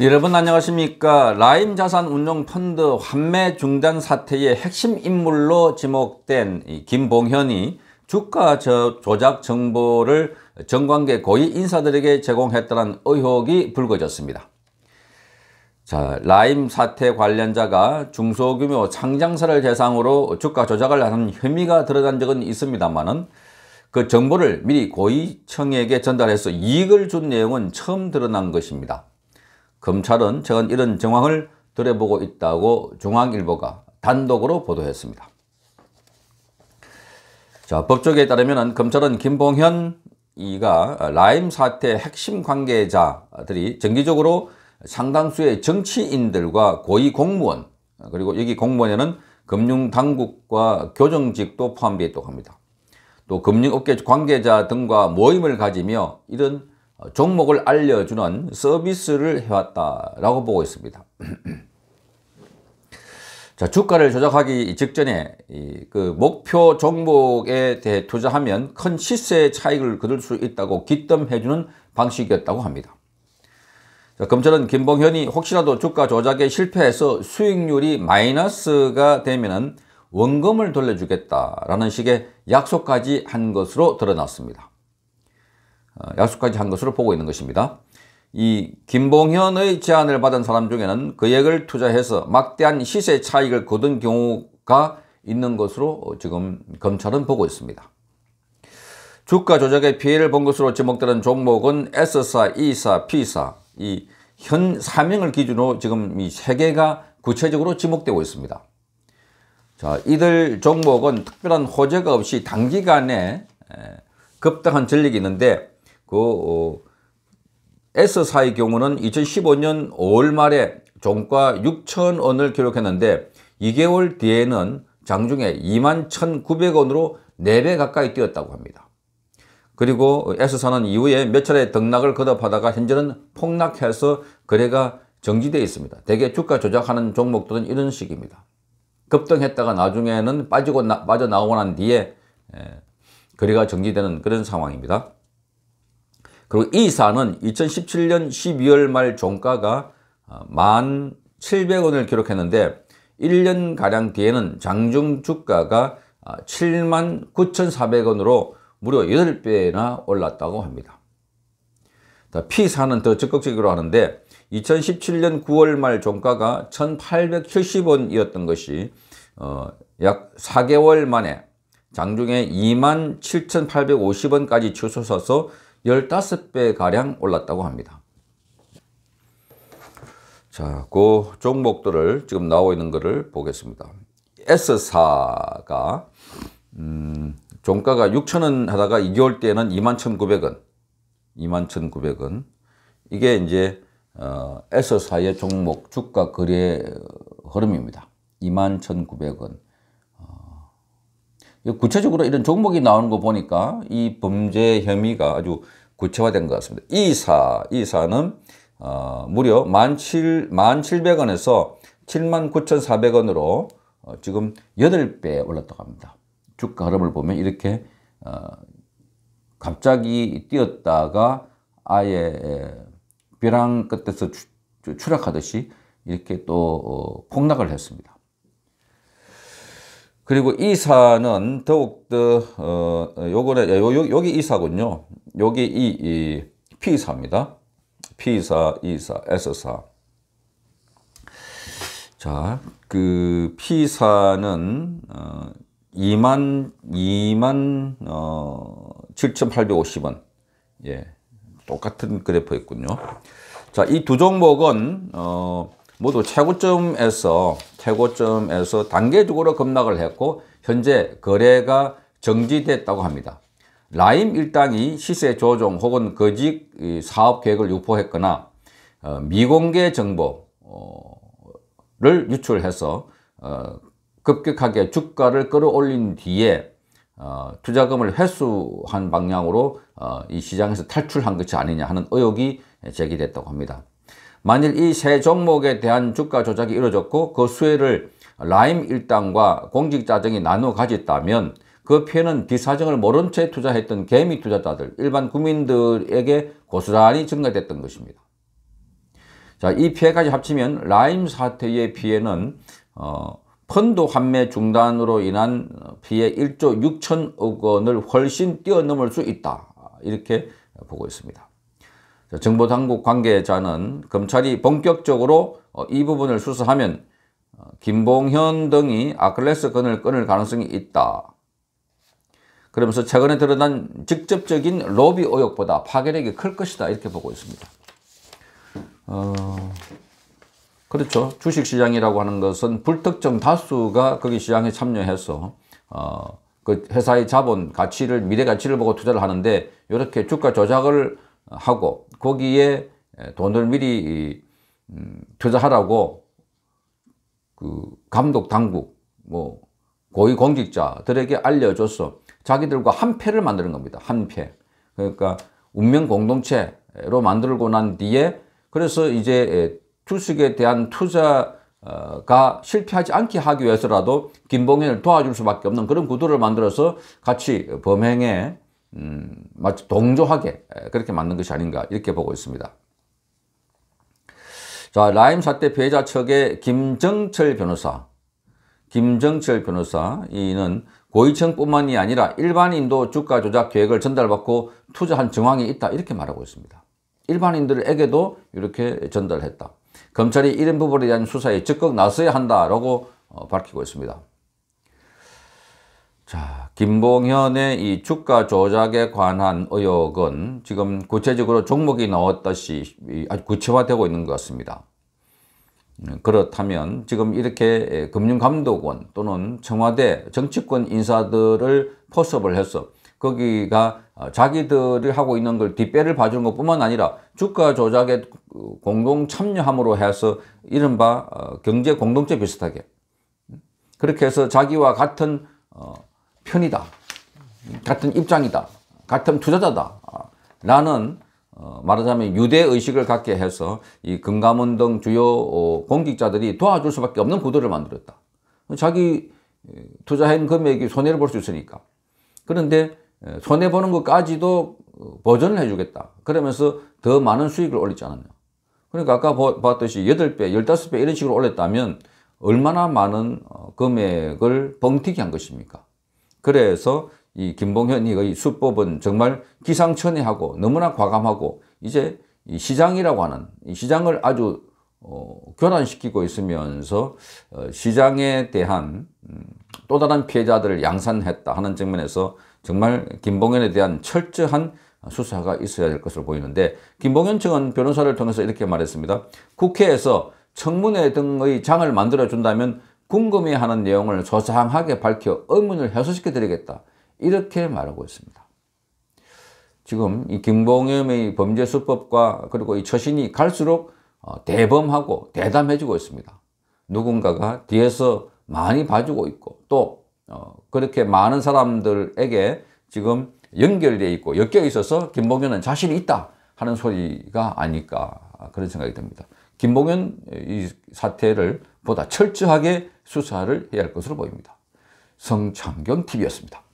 여러분 안녕하십니까 라임 자산 운용 펀드 환매 중단 사태의 핵심 인물로 지목된 김봉현이 주가 조작 정보를 정관계 고위 인사들에게 제공했다는 의혹이 불거졌습니다. 자, 라임 사태 관련자가 중소규모 창장사를 대상으로 주가 조작을 하는 혐의가 드러난 적은 있습니다만은 그 정보를 미리 고위청에게 전달해서 이익을 준 내용은 처음 드러난 것입니다. 검찰은 최근 이런 정황을 들여보고 있다고 중앙일보가 단독으로 보도했습니다. 자, 법조계에 따르면 검찰은 김봉현 이가 라임 사태 핵심 관계자들이 정기적으로 상당수의 정치인들과 고위 공무원 그리고 여기 공무원에는 금융당국과 교정직도 포함되어 있다고 합니다. 또 금융업계 관계자 등과 모임을 가지며 이런 어, 종목을 알려주는 서비스를 해왔다라고 보고 있습니다. 자, 주가를 조작하기 직전에 이, 그 목표 종목에 대해 투자하면 큰 시세 차익을 거둘 수 있다고 기뜸해주는 방식이었다고 합니다. 자, 검찰은 김봉현이 혹시라도 주가 조작에 실패해서 수익률이 마이너스가 되면 원금을 돌려주겠다라는 식의 약속까지 한 것으로 드러났습니다. 어, 약속까지 한 것으로 보고 있는 것입니다. 이 김봉현의 제안을 받은 사람 중에는 그액을 투자해서 막대한 시세 차익을 거둔 경우가 있는 것으로 지금 검찰은 보고 있습니다. 주가 조작에 피해를 본 것으로 지목되는 종목은 S사, E사, P사 이현 사명을 기준으로 지금 이 세 개가 구체적으로 지목되고 있습니다. 자, 이들 종목은 특별한 호재가 없이 단기간에 급등한 전력이 있는데 그 어, S사의 경우는 2015년 5월 말에 종가 6천 원을 기록했는데 2개월 뒤에는 장중에 2만 1,900원으로 4배 가까이 뛰었다고 합니다. 그리고 S사는 이후에 몇 차례 등락을 거듭하다가 현재는 폭락해서 거래가 정지되어 있습니다. 대개 주가 조작하는 종목들은 이런 식입니다. 급등했다가 나중에는 빠지고 나, 빠져나오고 난뒤 에, 거래가 정지되는 그런 상황입니다. 그리고 이 사는 2017년 12월 말 종가가 1,700원을 어, 기록했는데 1년가량 뒤에는 장중 주가가 79,400원으로 어, 무려 8배나 올랐다고 합니다. P사는 더 적극적으로 하는데 2017년 9월 말 종가가 1,870원이었던 것이 어, 약 4개월 만에 장중에 27,850원까지 치솟아서 15배가량 올랐다고 합니다. 자, 그 종목들을 지금 나와 있는 것을 보겠습니다. S사가 음, 종가가 6천원 하다가 2개월 때는 21,900원 21,900원 이게 이제 어, S사의 종목 주가 거래 어, 흐름입니다. 21,900원 구체적으로 이런 종목이 나오는 거 보니까 이 범죄 혐의가 아주 구체화된 것 같습니다. 이사, 이사는 어, 무려 17, 7 0 0원에서 79,400원으로 어, 지금 8배 올랐다고 합니다. 주가 흐름을 보면 이렇게 어, 갑자기 뛰었다가 아예 예, 벼랑 끝에서 추락하듯이 이렇게 또 어, 폭락을 했습니다. 그리고 이사는 더욱더 어, 요거는 요, 요, 기 이사군요. 여기 이, 이 P사입니다. P사, E사, S사. 자, 그 P사는 어, 2만 2만 어, 7,850원. 예. 똑같은 그래프였군요. 자, 이 두 종목은 어, 모두 최고점에서 최고점에서 단계적으로 급락을 했고 현재 거래가 정지됐다고 합니다. 라임 일당이 시세 조정 혹은 거짓 사업 계획을 유포했거나 어, 미공개 정보를 어, 유출해서 어, 급격하게 주가를 끌어올린 뒤에 투자금을 회수한 방향으로 이 시장에서 탈출한 것이 아니냐 하는 의혹이 제기됐다고 합니다. 만일 이 세 종목에 대한 주가 조작이 이루어졌고 그 수혜를 라임 일당과 공직자정이 나눠 가졌다면 그 피해는 비사정을 모른 채 투자했던 개미 투자자들, 일반 국민들에게 고스란히 증가됐던 것입니다. 자, 이 피해까지 합치면 라임 사태의 피해는 어, 펀드 환매 중단으로 인한 피해 1조 6천억 원을 훨씬 뛰어넘을 수 있다. 이렇게 보고 있습니다. 정보당국 관계자는 검찰이 본격적으로 어, 이 부분을 수사하면 어, 김봉현 등이 아클레스건을 끊을 가능성이 있다. 그러면서 최근에 드러난 직접적인 로비 의혹보다 파괴력이 클 것이다 이렇게 보고 있습니다. 어, 그렇죠. 주식시장이라고 하는 것은 불특정 다수가 거기 시장에 참여해서 어, 그 회사의 자본 가치를 미래 가치를 보고 투자를 하는데 이렇게 주가 조작을 하고 거기에 돈을 미리 음, 투자하라고 그 감독 당국 뭐 고위 공직자들에게 알려줘서 자기들과 한 패를 만드는 겁니다. 한 패. 그러니까 운명 공동체로 만들고 난 뒤에 그래서 이제 투숙에 대한 투자가 실패하지 않게 하기 위해서라도 김봉현을 도와줄 수밖에 없는 그런 구도를 만들어서 같이 범행에 음, 마치 동조하게 그렇게 만든 것이 아닌가 이렇게 보고 있습니다. 자, 라임 사태 피해자 측의 김정철 변호사, 김정철 변호사 이는 고위층뿐만이 아니라 일반인도 주가 조작 계획을 전달받고 투자한 정황이 있다 이렇게 말하고 있습니다. 일반인들에게도 이렇게 전달했다. 검찰이 이런 부분에 대한 수사에 적극 나서야 한다라고 어, 밝히고 있습니다. 자, 김봉현의 이 주가 조작에 관한 의혹은 지금 구체적으로 종목이 나왔듯이 아주 구체화되고 있는 것 같습니다. 음, 그렇다면 지금 이렇게 금융감독원 또는 청와대 정치권 인사들을 포섭을 해서 거기가 어, 자기들이 하고 있는 걸 뒷배를 봐주는 것 뿐만 아니라 주가 조작에 공동 참여함으로 해서 이른바 어, 경제 공동체 비슷하게 음, 그렇게 해서 자기와 같은 어, 편이다. 같은 입장이다. 같은 투자자다. 라는 어, 말하자면 유대의식을 갖게 해서 이 금감원 등 주요 어, 공직자들이 도와줄 수밖에 없는 구도를 만들었다. 자기 투자한 금액이 손해를 볼 수 있으니까. 그런데 손해보는 것까지도 보전을 어, 해주겠다. 그러면서 더 많은 수익을 올리지 않았냐. 그러니까 아까 봤듯이 8배, 15배 이런 식으로 올렸다면 얼마나 많은 금액을 뻥튀기 한 것입니까? 그래서 이 김봉현이의 수법은 정말 기상천외하고 너무나 과감하고 이제 이 시장이라고 하는 이 시장을 아주 어, 교란시키고 있으면서 어, 시장에 대한 음, 또 다른 피해자들을 양산했다 하는 측면에서 정말 김봉현에 대한 철저한 수사가 있어야 될 것으로 보이는데 김봉현 측은 변호사를 통해서 이렇게 말했습니다. 국회에서 청문회 등의 장을 만들어준다면 궁금해하는 내용을 조상하게 밝혀 의문을 해소시켜 드리겠다. 이렇게 말하고 있습니다. 지금 이 김봉염의 범죄 수법과 그리고 이 처신이 갈수록 어, 대범하고 대담해지고 있습니다. 누군가가 뒤에서 많이 봐주고 있고 또 어, 그렇게 많은 사람들에게 지금 연결되어 있고 엮여 있어서 김봉현은 자신이 있다 하는 소리가 아닐까 그런 생각이 듭니다. 김봉현 이 사태를 보다 철저하게 수사를 해야 할 것으로 보입니다. 성창경TV였습니다.